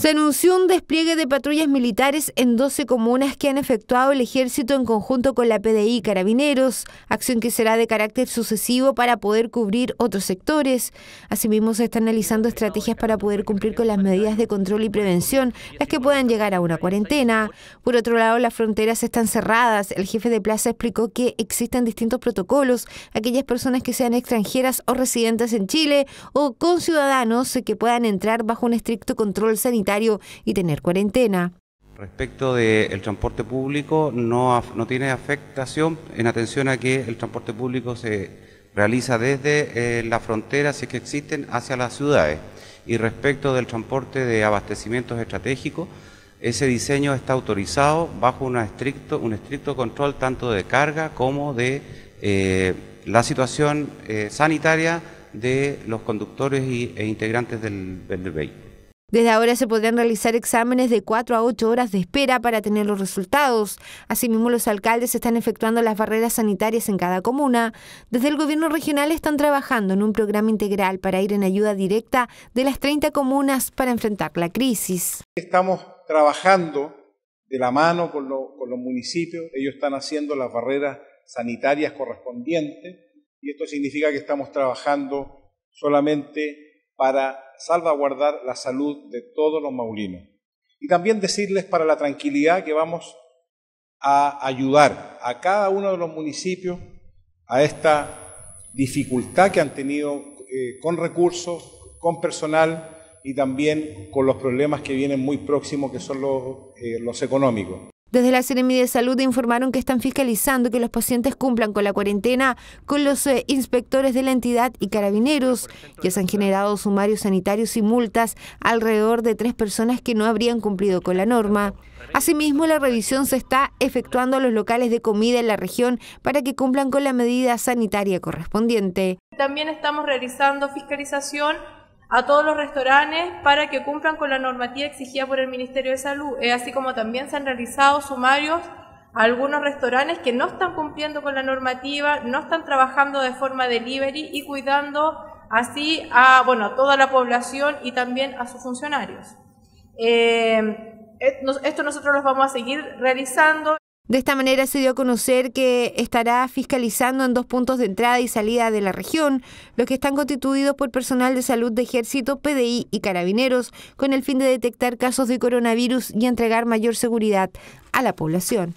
Se anunció un despliegue de patrullas militares en 12 comunas que han efectuado el ejército en conjunto con la PDI Carabineros, acción que será de carácter sucesivo para poder cubrir otros sectores. Asimismo, se están analizando estrategias para poder cumplir con las medidas de control y prevención, las que puedan llegar a una cuarentena. Por otro lado, las fronteras están cerradas. El jefe de plaza explicó que existen distintos protocolos. Aquellas personas que sean extranjeras o residentes en Chile o con ciudadanos que puedan entrar bajo un estricto control sanitario y tener cuarentena. Respecto del transporte público, no, no tiene afectación en atención a que el transporte público se realiza desde eh, las fronteras, frontera, si que existen, hacia las ciudades. Y respecto del transporte de abastecimientos estratégicos, ese diseño está autorizado bajo estricto, un estricto control tanto de carga como de eh, la situación eh, sanitaria de los conductores e integrantes del, del desde ahora se podrían realizar exámenes de 4 a 8 horas de espera para tener los resultados. Asimismo, los alcaldes están efectuando las barreras sanitarias en cada comuna. Desde el gobierno regional están trabajando en un programa integral para ir en ayuda directa de las 30 comunas para enfrentar la crisis. Estamos trabajando de la mano con los municipios. Ellos están haciendo las barreras sanitarias correspondientes y esto significa que estamos trabajando solamente para salvaguardar la salud de todos los maulinos. Y también decirles para la tranquilidad que vamos a ayudar a cada uno de los municipios a esta dificultad que han tenido eh, con recursos, con personal y también con los problemas que vienen muy próximos, que son los eh, económicos. Desde la Seremi de Salud informaron que están fiscalizando que los pacientes cumplan con la cuarentena con los eh, inspectores de la entidad y carabineros. que se han generado sumarios sanitarios y multas alrededor de tres personas que no habrían cumplido con la norma. Asimismo, la revisión se está efectuando a los locales de comida en la región para que cumplan con la medida sanitaria correspondiente. También estamos realizando fiscalización a todos los restaurantes para que cumplan con la normativa exigida por el Ministerio de Salud, así como también se han realizado sumarios a algunos restaurantes que no están cumpliendo con la normativa, no están trabajando de forma delivery y cuidando así a bueno, toda la población y también a sus funcionarios. Eh, esto nosotros lo vamos a seguir realizando. De esta manera se dio a conocer que estará fiscalizando en dos puntos de entrada y salida de la región, los que están constituidos por personal de salud de ejército, PDI y carabineros, con el fin de detectar casos de coronavirus y entregar mayor seguridad a la población.